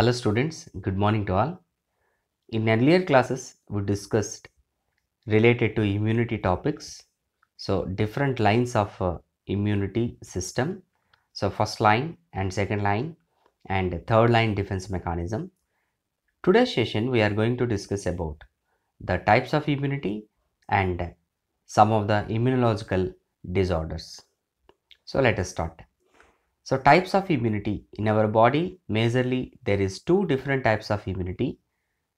Hello students, good morning to all. In earlier classes, we discussed related to immunity topics. So different lines of uh, immunity system. So first line and second line and third line defense mechanism. Today's session we are going to discuss about the types of immunity and some of the immunological disorders. So let us start. So types of immunity in our body majorly there is two different types of immunity.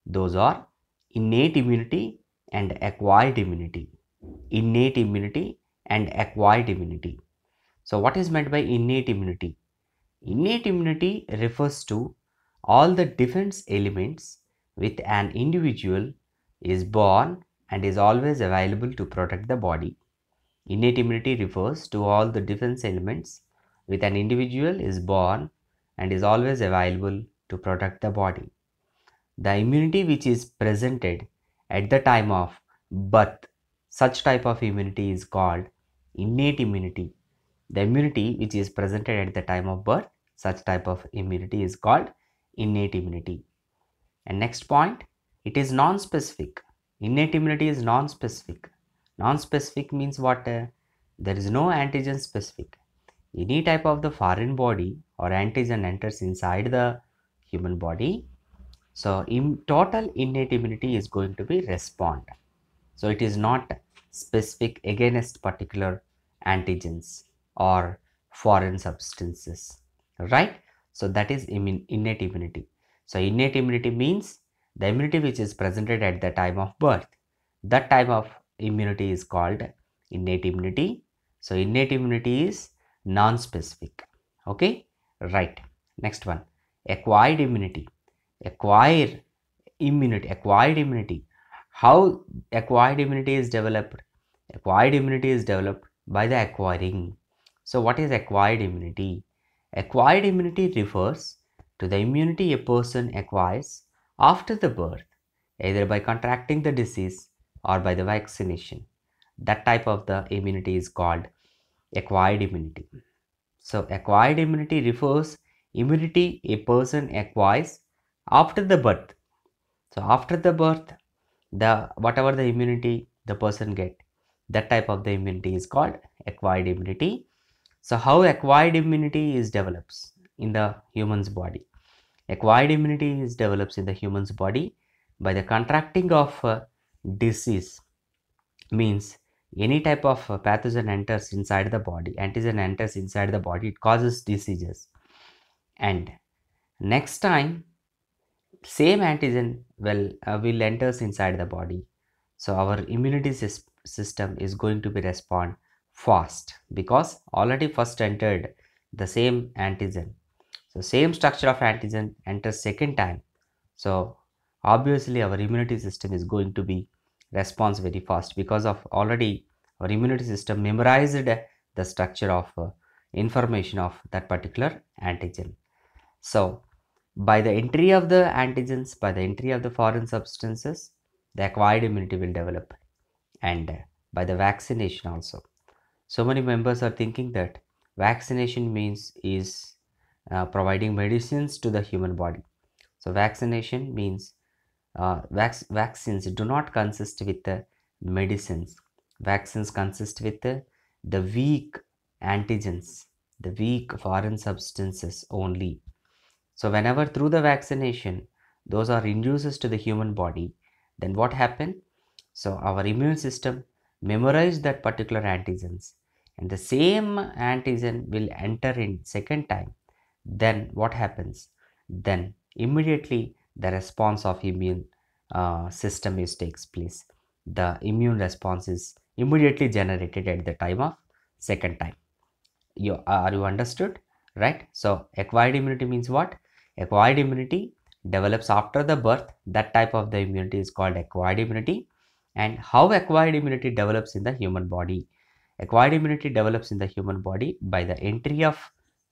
Those are innate immunity and acquired immunity. Innate immunity and acquired immunity. So what is meant by innate immunity? Innate immunity refers to all the defense elements with an individual is born and is always available to protect the body. Innate immunity refers to all the defense elements with an individual is born and is always available to protect the body. The immunity which is presented at the time of birth, such type of immunity is called innate immunity. The immunity which is presented at the time of birth, such type of immunity is called innate immunity. And next point, it is non-specific. Innate immunity is non-specific. Non-specific means what? Uh, there is no antigen specific any type of the foreign body or antigen enters inside the human body so in total innate immunity is going to be respond so it is not specific against particular antigens or foreign substances right so that is innate immunity so innate immunity means the immunity which is presented at the time of birth that type of immunity is called innate immunity so innate immunity is non-specific okay right next one acquired immunity acquire immunity acquired immunity how acquired immunity is developed acquired immunity is developed by the acquiring so what is acquired immunity acquired immunity refers to the immunity a person acquires after the birth either by contracting the disease or by the vaccination that type of the immunity is called acquired immunity. So acquired immunity refers immunity a person acquires after the birth. So after the birth, the whatever the immunity the person get, that type of the immunity is called acquired immunity. So how acquired immunity is develops in the human's body? Acquired immunity is develops in the human's body by the contracting of uh, disease means any type of uh, pathogen enters inside the body antigen enters inside the body it causes diseases and next time same antigen will uh, will enters inside the body so our immunity system is going to be respond fast because already first entered the same antigen so same structure of antigen enters second time so obviously our immunity system is going to be response very fast because of already our immunity system memorized the structure of uh, information of that particular antigen. So, by the entry of the antigens, by the entry of the foreign substances, the acquired immunity will develop and by the vaccination also. So many members are thinking that vaccination means is uh, providing medicines to the human body. So vaccination means uh, vac vaccines do not consist with the medicines vaccines consist with the the weak antigens the weak foreign substances only so whenever through the vaccination those are inducers to the human body then what happen so our immune system memorize that particular antigens and the same antigen will enter in second time then what happens then immediately the response of immune uh, system is takes place the immune response is immediately generated at the time of second time you are you understood right so acquired immunity means what acquired immunity develops after the birth that type of the immunity is called acquired immunity and how acquired immunity develops in the human body acquired immunity develops in the human body by the entry of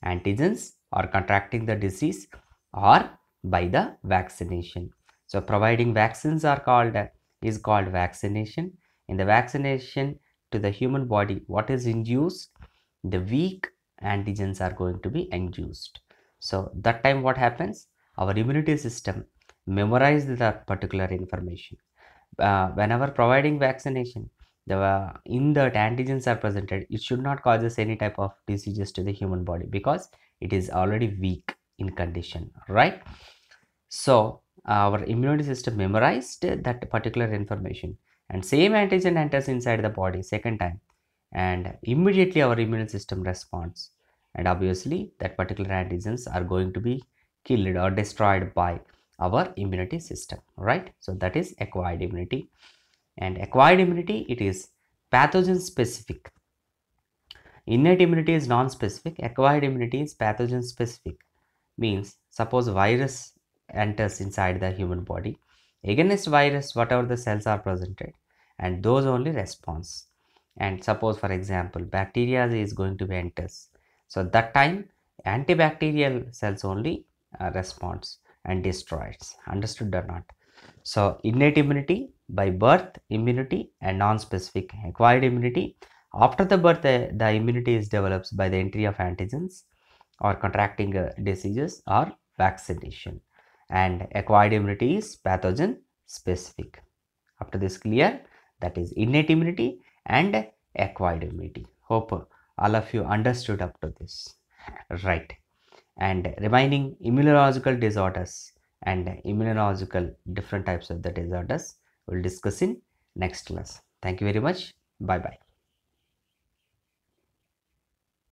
antigens or contracting the disease or by the vaccination. So providing vaccines are called is called vaccination. In the vaccination to the human body, what is induced? The weak antigens are going to be induced. So that time what happens? Our immunity system memorizes the particular information. Uh, whenever providing vaccination, the uh, in that antigens are presented, it should not cause any type of diseases to the human body because it is already weak in condition right so our immunity system memorized that particular information and same antigen enters inside the body second time and immediately our immune system responds and obviously that particular antigens are going to be killed or destroyed by our immunity system right so that is acquired immunity and acquired immunity it is pathogen specific innate immunity is non-specific acquired immunity is pathogen specific means suppose virus enters inside the human body against virus whatever the cells are presented and those only response and suppose for example bacteria is going to be enters so that time antibacterial cells only uh, responds and destroys understood or not so innate immunity by birth immunity and non-specific acquired immunity after the birth the, the immunity is developed by the entry of antigens or contracting uh, diseases or vaccination and acquired immunity is pathogen specific. After this clear that is innate immunity and acquired immunity. Hope all of you understood up to this. Right. And remaining immunological disorders and immunological different types of the disorders we'll discuss in next class. Thank you very much. Bye bye.